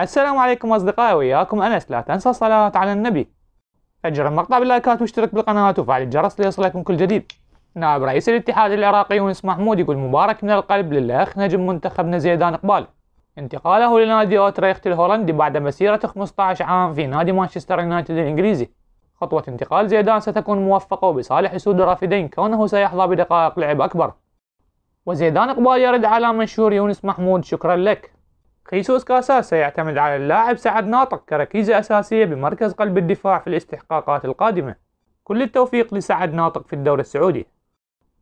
السلام عليكم أصدقائي وياكم أنس لا تنسى الصلاة على النبي فجر المقطع باللايكات واشترك بالقناة وفعل الجرس ليصلكم كل جديد نائب رئيس الاتحاد العراقي يونس محمود يقول مبارك من القلب للأخ نجم منتخبنا زيدان إقبال انتقاله لنادي أوتريخت الهولندي بعد مسيرة 15 عام في نادي مانشستر يونايتد الإنجليزي خطوة انتقال زيدان ستكون موفقة وبصالح سود الرافدين كونه سيحظى بدقائق لعب أكبر وزيدان إقبال يرد على منشور يونس محمود شكرا لك خيسوس كاساس سيعتمد على اللاعب سعد ناطق كركيزة أساسية بمركز قلب الدفاع في الاستحقاقات القادمة كل التوفيق لسعد ناطق في الدوري السعودي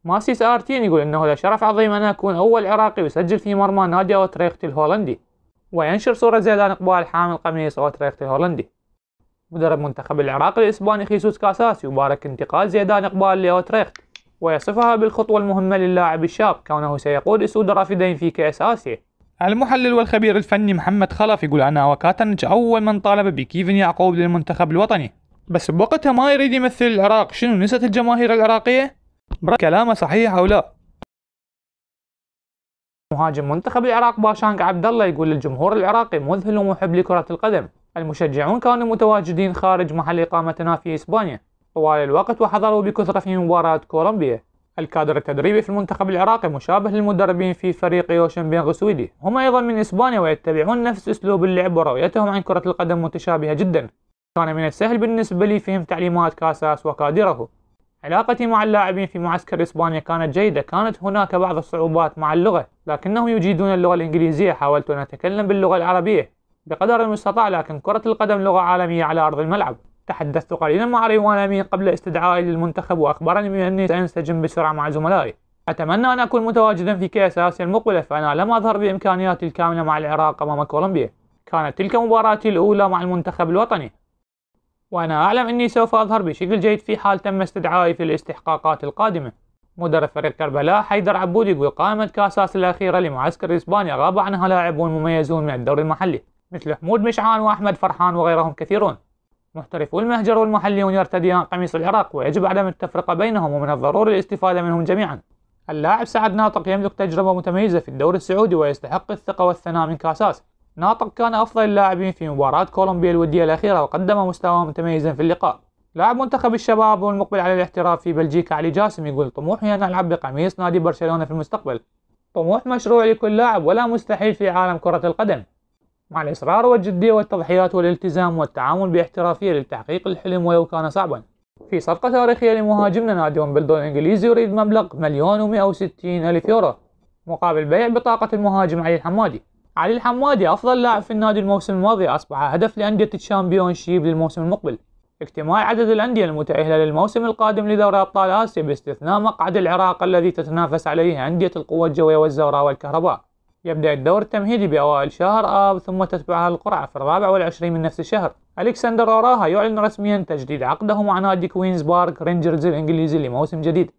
ماسيس آرتين يقول إنه لشرف عظيم أن أكون أول عراقي يسجل في مرمى نادي أوتريخت الهولندي وينشر صورة زيدان إقبال حامل قميص أوتريخت الهولندي مدرب منتخب العراق الإسباني خيسوس كاساس يبارك انتقال زيدان إقبال لأوتريخت ويصفها بالخطوة المهمة للاعب الشاب كونه سيقود أسود رافدين في كأس آسيا المحلل والخبير الفني محمد خلف يقول أنا وكاتنج أول من طالب بكيفن يعقوب للمنتخب الوطني بس بوقتها ما يريد يمثل العراق شنو نسيت الجماهير العراقية؟ كلامه صحيح أو لا؟ مهاجم منتخب العراق باشانك عبد الله يقول الجمهور العراقي مذهل ومحب لكرة القدم المشجعون كانوا متواجدين خارج محل إقامتنا في إسبانيا طوال الوقت وحضروا بكثرة في مباراة كولومبيا الكادر التدريبي في المنتخب العراقي مشابه للمدربين في فريق يوشن بين غسويدي هم أيضا من إسبانيا ويتبعون نفس أسلوب اللعب ورؤيتهم عن كرة القدم متشابهة جدا كان من السهل بالنسبة لي فهم تعليمات كاساس وكادره علاقتي مع اللاعبين في معسكر إسبانيا كانت جيدة كانت هناك بعض الصعوبات مع اللغة لكنهم يجيدون اللغة الإنجليزية حاولت أن أتكلم باللغة العربية بقدر المستطاع لكن كرة القدم لغة عالمية على أرض الملعب تحدثت قليلا مع ريوان أمين قبل استدعائي للمنتخب وأخبرني بأني سأنسجم بسرعة مع زملائي أتمنى أن أكون متواجدا في كأس آسيا المقبلة فأنا لم أظهر بإمكانياتي الكاملة مع العراق أمام كولومبيا كانت تلك مباراتي الأولى مع المنتخب الوطني وأنا أعلم أني سوف أظهر بشكل جيد في حال تم استدعائي في الاستحقاقات القادمة مدرب فريق كربلاء حيدر عبود يقول قائمة كاساس الأخيرة لمعسكر إسبانيا غاب عنها لاعبون مميزون من الدوري المحلي مثل حمود مشعان وأحمد فرحان وغيرهم كثيرون محترفو المهجر والمحليون يرتديان قميص العراق ويجب عدم التفرقة بينهم ومن الضروري الاستفادة منهم جميعا اللاعب سعد ناطق يملك تجربة متميزة في الدوري السعودي ويستحق الثقة والثناء من كاساس ناطق كان أفضل اللاعبين في مباراة كولومبيا الودية الأخيرة وقدم مستوى متميزا في اللقاء لاعب منتخب الشباب والمقبل على الاحتراف في بلجيكا علي جاسم يقول طموحي أن ألعب بقميص نادي برشلونة في المستقبل طموح مشروع لكل لاعب ولا مستحيل في عالم كرة القدم مع الإصرار والجدية والتضحيات والالتزام والتعامل باحترافية لتحقيق الحلم ولو كان صعبا في صفقة تاريخية لمهاجمنا نادي ومبلدون الإنجليزي يريد مبلغ مليون ومئة وستين ألف يورو مقابل بيع بطاقة المهاجم علي الحمادي علي الحمادي أفضل لاعب في النادي الموسم الماضي أصبح هدف لأندية الشامبيون شيب للموسم المقبل اجتماع عدد الأندية المتأهلة للموسم القادم لدوري أبطال آسيا باستثناء مقعد العراق الذي تتنافس عليه أندية القوة الجوية والزوراء والكهرباء يبدأ الدور التمهيدي بأوائل شهر آب ثم تتبعها القرعة في الرابع والعشرين من نفس الشهر ألكسندر أوراها يعلن رسميا تجديد عقده مع نادي كوينز بارك رينجرز الإنجليزي لموسم جديد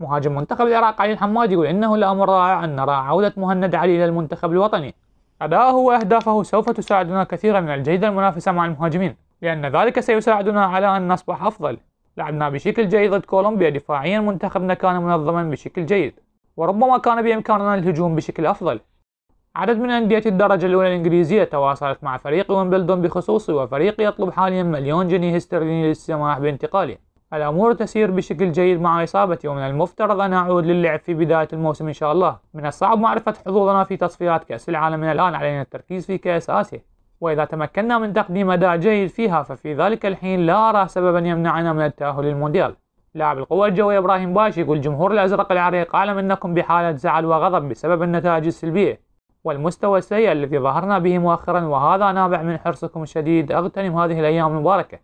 مهاجم منتخب العراق علي الحماد يقول إنه الأمر رائع أن نرى عودة مهند علي إلى المنتخب الوطني أداؤه وأهدافه سوف تساعدنا كثيرا من الجيدة المنافسة مع المهاجمين لأن ذلك سيساعدنا على أن نصبح أفضل لعبنا بشكل جيد ضد كولومبيا دفاعيا منتخبنا كان منظما بشكل جيد وربما كان بإمكاننا الهجوم بشكل أفضل عدد من أندية الدرجة الأولى الإنجليزية تواصلت مع فريق ويمبلدون بخصوصي وفريق يطلب حاليا مليون جنيه استرليني للسماح بانتقاله الأمور تسير بشكل جيد مع إصابتي ومن المفترض أن أعود للعب في بداية الموسم إن شاء الله من الصعب معرفة حظوظنا في تصفيات كأس العالم من الآن علينا التركيز في كأس آسيا وإذا تمكنا من تقديم أداء جيد فيها ففي ذلك الحين لا أرى سببا يمنعنا من التأهل للمونديال لاعب القوة الجوية إبراهيم باشي يقول جمهور الأزرق العريق أعلم أنكم بحالة زعل وغضب بسبب النتائج السلبية والمستوى السيء الذي ظهرنا به مؤخرا وهذا نابع من حرصكم الشديد أغتنم هذه الأيام المباركة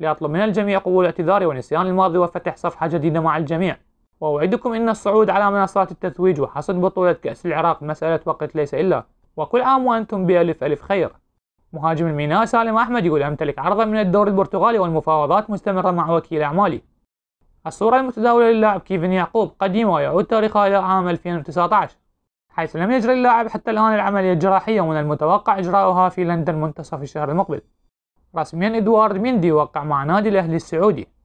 لأطلب من الجميع قبول اعتذاري ونسيان الماضي وفتح صفحة جديدة مع الجميع وأوعدكم أن الصعود على منصات التتويج وحصد بطولة كأس العراق مسألة وقت ليس إلا وكل عام وأنتم بألف ألف خير مهاجم الميناء سالم أحمد يقول أمتلك عرضا من الدور البرتغالي والمفاوضات مستمرة مع وكيل أعمالي الصورة المتداولة للاعب كيفن يعقوب قديمة ويعود تاريخها إلى عام 2019 حيث لم يجري اللاعب حتى الآن العملية الجراحية ومن المتوقع إجراؤها في لندن منتصف الشهر المقبل رسميا إدوارد ميندي وقع مع نادي الأهلي السعودي